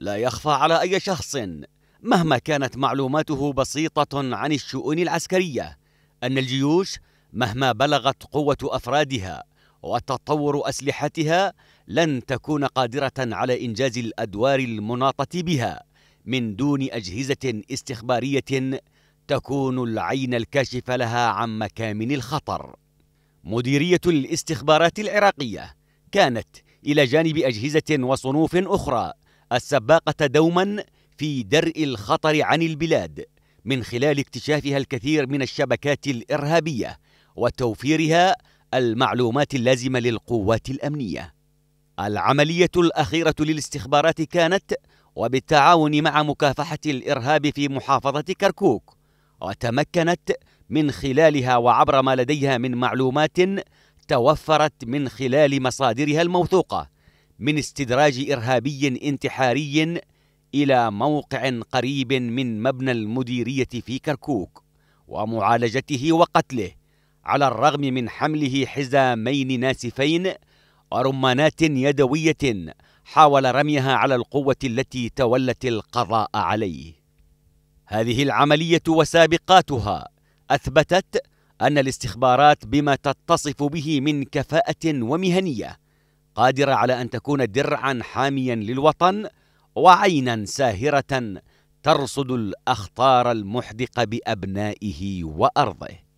لا يخفى على أي شخص مهما كانت معلوماته بسيطة عن الشؤون العسكرية أن الجيوش مهما بلغت قوة أفرادها وتطور أسلحتها لن تكون قادرة على إنجاز الأدوار المناطة بها من دون أجهزة استخبارية تكون العين الكاشفة لها عن مكامن الخطر. مديرية الاستخبارات العراقية كانت إلى جانب أجهزة وصنوف أخرى السباقة دوما في درء الخطر عن البلاد من خلال اكتشافها الكثير من الشبكات الإرهابية وتوفيرها المعلومات اللازمة للقوات الأمنية. العملية الأخيرة للاستخبارات كانت وبالتعاون مع مكافحة الإرهاب في محافظة كركوك، وتمكنت من خلالها وعبر ما لديها من معلومات توفرت من خلال مصادرها الموثوقه من استدراج إرهابي انتحاري إلى موقع قريب من مبنى المديرية في كركوك ومعالجته وقتله على الرغم من حمله حزامين ناسفين ورمانات يدوية حاول رميها على القوة التي تولت القضاء عليه. هذه العملية وسابقاتها أثبتت أن الاستخبارات بما تتصف به من كفاءة ومهنية قادرة على أن تكون درعا حاميا للوطن وعينا ساهرة ترصد الأخطار المحدقة بأبنائه وأرضه